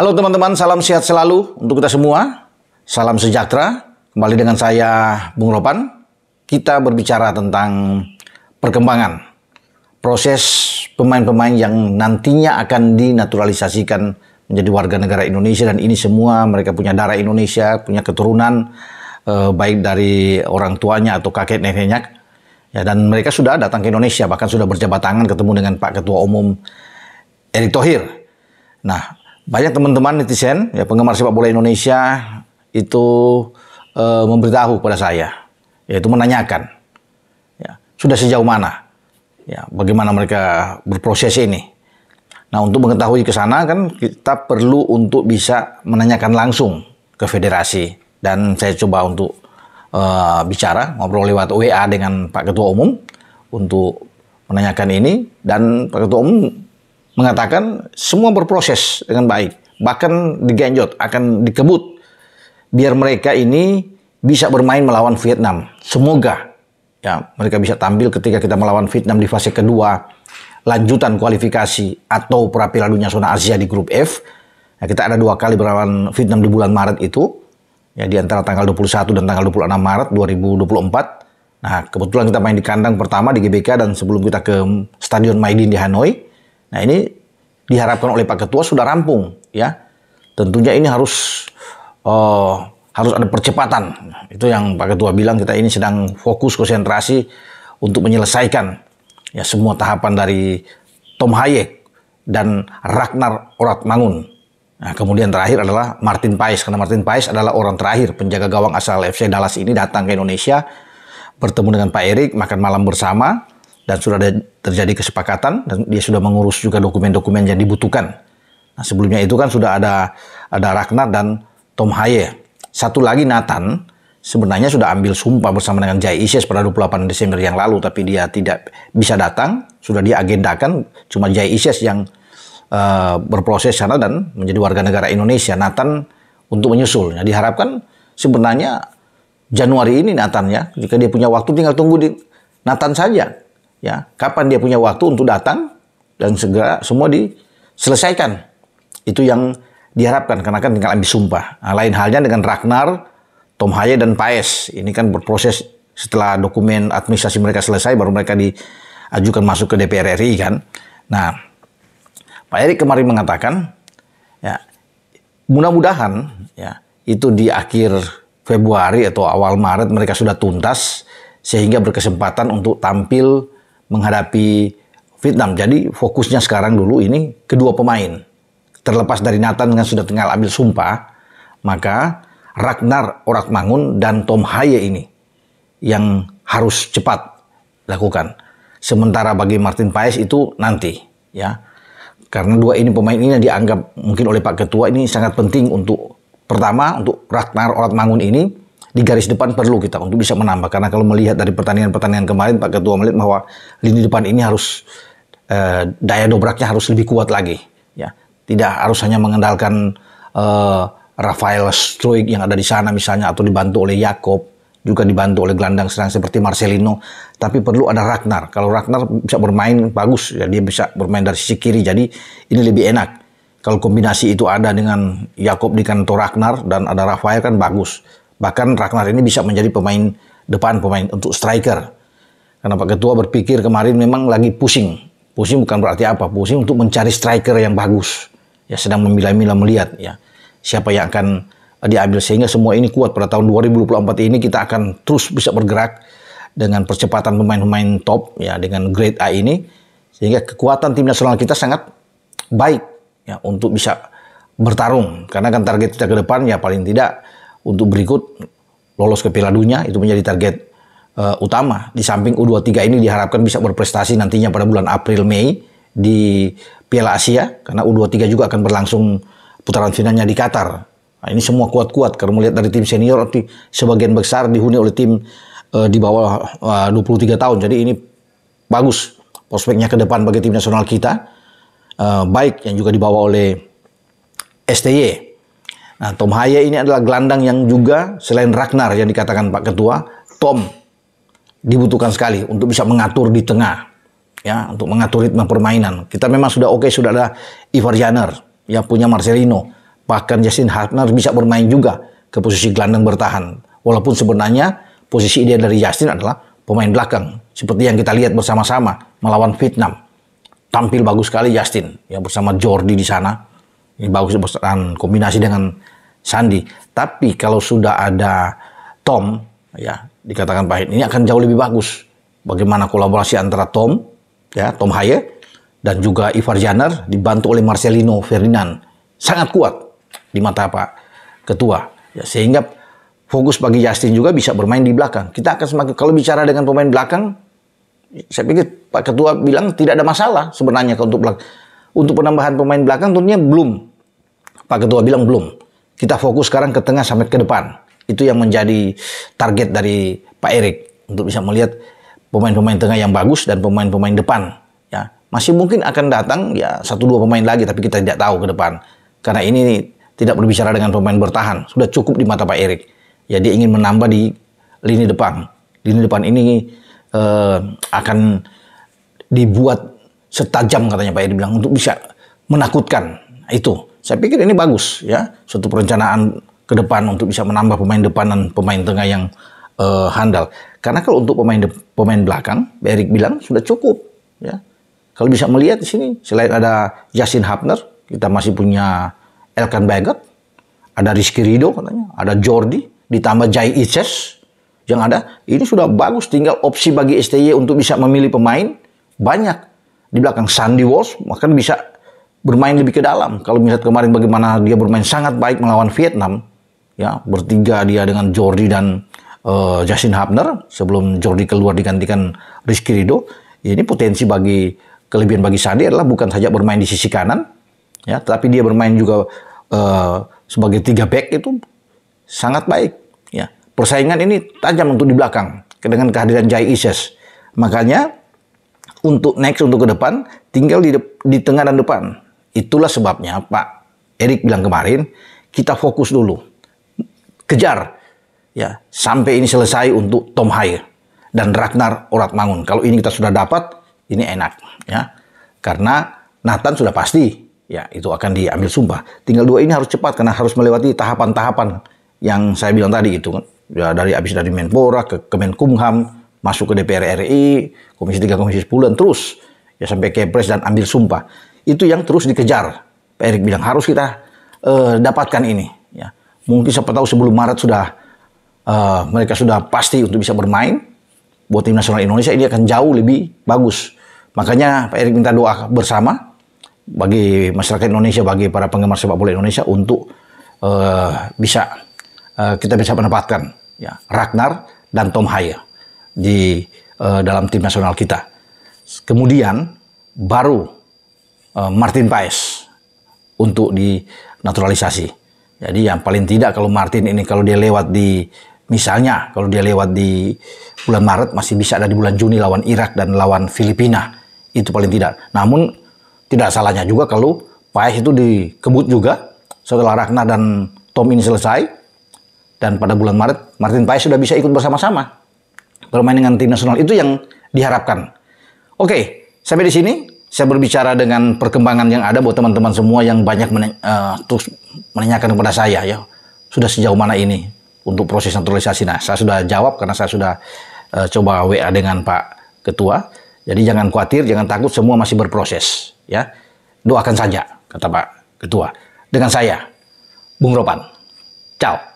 Halo teman-teman, salam sehat selalu untuk kita semua. Salam sejahtera. Kembali dengan saya Bung Ropan. Kita berbicara tentang perkembangan proses pemain-pemain yang nantinya akan dinaturalisasikan menjadi warga negara Indonesia dan ini semua mereka punya darah Indonesia, punya keturunan eh, baik dari orang tuanya atau kakek neneknya. Ya, dan mereka sudah datang ke Indonesia, bahkan sudah berjabat tangan ketemu dengan Pak Ketua Umum Erick Thohir. Nah, banyak teman-teman netizen ya penggemar sepak bola Indonesia itu e, memberitahu kepada saya yaitu menanyakan ya, sudah sejauh mana ya bagaimana mereka berproses ini. Nah, untuk mengetahui ke sana kan kita perlu untuk bisa menanyakan langsung ke federasi dan saya coba untuk e, bicara ngobrol lewat WA dengan Pak Ketua Umum untuk menanyakan ini dan Pak Ketua Umum mengatakan semua berproses dengan baik, bahkan digenjot, akan dikebut biar mereka ini bisa bermain melawan Vietnam. Semoga ya mereka bisa tampil ketika kita melawan Vietnam di fase kedua lanjutan kualifikasi atau pra Dunia Zona Asia di grup F. Ya, kita ada dua kali berlawan Vietnam di bulan Maret itu ya di antara tanggal 21 dan tanggal 26 Maret 2024. Nah, kebetulan kita main di kandang pertama di GBK dan sebelum kita ke Stadion Maidin di Hanoi Nah ini diharapkan oleh Pak Ketua sudah rampung ya. Tentunya ini harus uh, harus ada percepatan. Itu yang Pak Ketua bilang kita ini sedang fokus konsentrasi untuk menyelesaikan ya semua tahapan dari Tom Hayek dan Ragnar Oratmangun. Nah, kemudian terakhir adalah Martin Pais karena Martin Pais adalah orang terakhir penjaga gawang asal FC Dallas ini datang ke Indonesia bertemu dengan Pak Erik makan malam bersama dan sudah ada, terjadi kesepakatan dan dia sudah mengurus juga dokumen-dokumen yang dibutuhkan. Nah, sebelumnya itu kan sudah ada ada Ragnar dan Tom Haye. Satu lagi Nathan sebenarnya sudah ambil sumpah bersama dengan Jai Isis pada 28 Desember yang lalu tapi dia tidak bisa datang, sudah diagendakan cuma Jai Isis yang uh, berproses sana dan menjadi warga negara Indonesia. Nathan untuk menyusul. Nah, diharapkan sebenarnya Januari ini Nathan ya, jika dia punya waktu tinggal tunggu di Nathan saja ya kapan dia punya waktu untuk datang dan segera semua diselesaikan itu yang diharapkan karena kan tinggal ambil sumpah nah, lain halnya dengan Ragnar Tom Haye dan Paes ini kan berproses setelah dokumen administrasi mereka selesai baru mereka diajukan masuk ke DPR RI kan nah Pak Erick kemarin mengatakan ya mudah-mudahan ya itu di akhir Februari atau awal Maret mereka sudah tuntas sehingga berkesempatan untuk tampil menghadapi Vietnam. Jadi fokusnya sekarang dulu ini kedua pemain. Terlepas dari Nathan yang sudah tinggal ambil sumpah, maka Ragnar Oratmangun dan Tom Haye ini yang harus cepat lakukan. Sementara bagi Martin Paes itu nanti ya. Karena dua ini pemain ini yang dianggap mungkin oleh Pak Ketua ini sangat penting untuk pertama untuk Ragnar Oratmangun ini di garis depan perlu kita untuk bisa menambah. Karena kalau melihat dari pertandingan-pertandingan kemarin, Pak Ketua melihat bahwa lini depan ini harus eh, daya dobraknya harus lebih kuat lagi. Ya, tidak harus hanya mengandalkan eh, Rafael Struik yang ada di sana misalnya atau dibantu oleh Yakob juga dibantu oleh gelandang serang seperti Marcelino, tapi perlu ada Ragnar. Kalau Ragnar bisa bermain bagus, ya dia bisa bermain dari sisi kiri, jadi ini lebih enak. Kalau kombinasi itu ada dengan Yakob di kantor Ragnar dan ada Rafael kan bagus. Bahkan Ragnar ini bisa menjadi pemain depan, pemain untuk striker. Karena Pak Ketua berpikir kemarin memang lagi pusing. Pusing bukan berarti apa, pusing untuk mencari striker yang bagus. Ya sedang memilah-milah melihat ya siapa yang akan diambil sehingga semua ini kuat pada tahun 2024 ini kita akan terus bisa bergerak dengan percepatan pemain-pemain top ya dengan grade A ini sehingga kekuatan tim nasional kita sangat baik ya untuk bisa bertarung karena kan target kita ke depan ya paling tidak untuk berikut lolos ke Piala Dunia itu menjadi target uh, utama. Di samping U23 ini diharapkan bisa berprestasi nantinya pada bulan April Mei di Piala Asia karena U23 juga akan berlangsung putaran finalnya di Qatar. Nah, ini semua kuat-kuat karena melihat dari tim senior nanti sebagian besar dihuni oleh tim uh, di bawah eh, uh, 23 tahun. Jadi ini bagus prospeknya ke depan bagi tim nasional kita. Uh, baik yang juga dibawa oleh STY. Nah, Tom Haye ini adalah gelandang yang juga selain Ragnar yang dikatakan Pak Ketua, Tom dibutuhkan sekali untuk bisa mengatur di tengah. Ya, untuk mengatur ritme permainan. Kita memang sudah oke, okay, sudah ada Ivar Janer, yang punya Marcelino. Bahkan Justin Hartner bisa bermain juga ke posisi gelandang bertahan. Walaupun sebenarnya posisi dia dari Justin adalah pemain belakang. Seperti yang kita lihat bersama-sama melawan Vietnam. Tampil bagus sekali Justin, ya bersama Jordi di sana ini bagus ya, dan kombinasi dengan Sandi. Tapi kalau sudah ada Tom, ya dikatakan Pak ini akan jauh lebih bagus. Bagaimana kolaborasi antara Tom, ya Tom Haye, dan juga Ivar Janer dibantu oleh Marcelino Ferdinand sangat kuat di mata Pak Ketua. Ya, sehingga fokus bagi Justin juga bisa bermain di belakang. Kita akan semakin kalau bicara dengan pemain belakang, saya pikir Pak Ketua bilang tidak ada masalah sebenarnya untuk belakang. Untuk penambahan pemain belakang tentunya belum Pak Ketua bilang belum. Kita fokus sekarang ke tengah sampai ke depan. Itu yang menjadi target dari Pak Erik untuk bisa melihat pemain-pemain tengah yang bagus dan pemain-pemain depan. Ya, masih mungkin akan datang ya satu dua pemain lagi, tapi kita tidak tahu ke depan karena ini tidak berbicara dengan pemain bertahan. Sudah cukup di mata Pak Erik. Ya dia ingin menambah di lini depan. Lini depan ini eh, akan dibuat setajam katanya Pak Erik bilang untuk bisa menakutkan itu saya pikir ini bagus ya, suatu perencanaan ke depan untuk bisa menambah pemain depan dan pemain tengah yang uh, handal. Karena kalau untuk pemain pemain belakang, Erik bilang sudah cukup ya. Kalau bisa melihat di sini, selain ada Yasin Hapner, kita masih punya Elkan Bagot, ada Rizky Rido katanya, ada Jordi, ditambah Jai Ices yang ada. Ini sudah bagus, tinggal opsi bagi STY untuk bisa memilih pemain banyak. Di belakang Sandy Walsh, maka bisa bermain lebih ke dalam. Kalau misalnya kemarin bagaimana dia bermain sangat baik melawan Vietnam, ya bertiga dia dengan Jordi dan uh, Justin Hubner sebelum Jordi keluar digantikan Rizky Rido. Ya, ini potensi bagi kelebihan bagi Sandi adalah bukan saja bermain di sisi kanan, ya, tapi dia bermain juga uh, sebagai tiga back itu sangat baik. Ya, persaingan ini tajam untuk di belakang dengan kehadiran Jai Isis. Makanya untuk next untuk ke depan tinggal di, de di tengah dan depan Itulah sebabnya Pak Erik bilang kemarin, kita fokus dulu. Kejar ya sampai ini selesai untuk Tom Hayer dan Ragnar Mangun. Kalau ini kita sudah dapat, ini enak ya. Karena Nathan sudah pasti ya itu akan diambil sumpah. Tinggal dua ini harus cepat karena harus melewati tahapan-tahapan yang saya bilang tadi itu kan. Ya, dari abis dari Menpora ke Kemenkumham, masuk ke DPR RI, Komisi 3, Komisi 10 dan terus ya sampai Kepres dan ambil sumpah. Itu yang terus dikejar. Pak Erick bilang harus kita uh, dapatkan ini. Ya. Mungkin siapa tahu sebelum Maret sudah uh, mereka sudah pasti untuk bisa bermain buat tim nasional Indonesia ini akan jauh lebih bagus. Makanya Pak Erick minta doa bersama bagi masyarakat Indonesia, bagi para penggemar sepak bola Indonesia untuk uh, bisa uh, kita bisa menempatkan ya, Ragnar dan Tom Haya di uh, dalam tim nasional kita. Kemudian baru Eh, Martin Paes untuk dinaturalisasi. Jadi yang paling tidak kalau Martin ini kalau dia lewat di misalnya kalau dia lewat di bulan Maret masih bisa ada di bulan Juni lawan Irak dan lawan Filipina itu paling tidak. Namun tidak salahnya juga kalau Paes itu dikebut juga setelah Ragnar dan Tom ini selesai dan pada bulan Maret Martin Paes sudah bisa ikut bersama-sama bermain dengan tim nasional itu yang diharapkan. Oke, sampai di sini saya berbicara dengan perkembangan yang ada buat teman-teman semua yang banyak men uh, eh, terus menanyakan kepada saya ya sudah sejauh mana ini untuk proses naturalisasi. Nah, saya sudah jawab karena saya sudah uh, coba WA dengan Pak Ketua. Jadi jangan khawatir, jangan takut, semua masih berproses ya. Doakan saja kata Pak Ketua dengan saya Bung Ropan. Ciao.